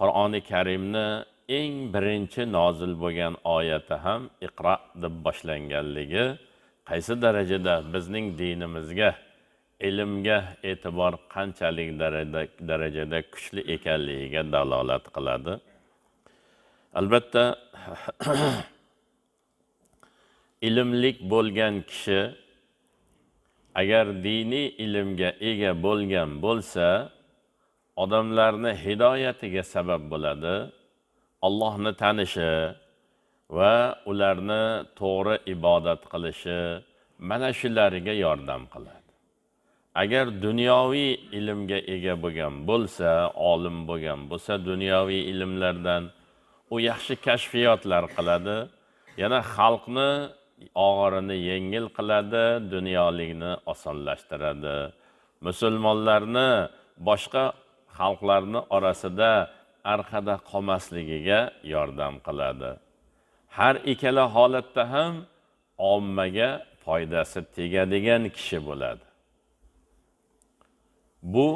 qur'oni karimni eng birinchi nozil bo'lgan oyati ham iqro deb boshlanganligi qaysi darajada bizning dinimizga ilmga e'tibor qanchalik darajada kuchli ekanligiga dalolat qiladi albatta ilmlik bo'lgan kishi agar diniy ilmga ega bo'lgan bo'lsa odamlarni hidoyatiga sabab bo'ladi allohni tanishi va ularni to'g'ri ibodat qilishi mana shularga yordam qiladi agar dunyoviy ilmga ega bo'lgan bo'lsa olim bo'lgan bo'lsa dunyoviy ilmlardan u yaxshi kashfiyotlar qiladi yana xalqni og'irini yengil qiladi dunyolikni osonlashtiradi musulmonlarni boshqa xalqlarni orasida arqada qolmasligiga yordam qiladi har ikkala holatda ham ommaga foydasi tegadigan kishi bo'ladi bu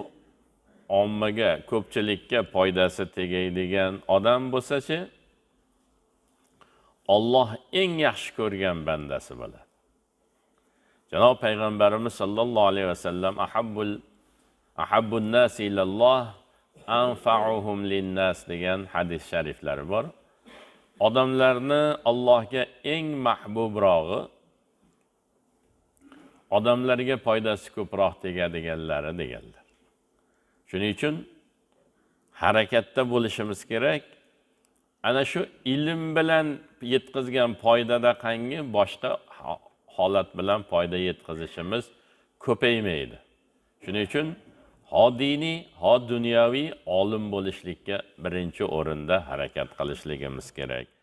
ommaga ko'pchilikka foydasi tegadigan odam bo'lsachi olloh eng yaxshi ko'rgan bandasi bo'ladi janob payg'ambarimiz sollallohu alayhi vasallam ahabbul ahabbul nasi ilalloh anfauhum linnas degan hadis shariflari bor odamlarni allohga eng mahbubrog'i odamlarga foydasi ko'proq tegadiganlari deganlar shuning uchun harakatda bo'lishimiz kerak ana shu ilm bilan yetkazgan qangi boshqa holat bilan foyda yetkazishimiz ko'paymaydi shuning uchun ho diniy ho dunyoviy olim bo'lishlikka birinchi o'rinda harakat qilishligimiz kerak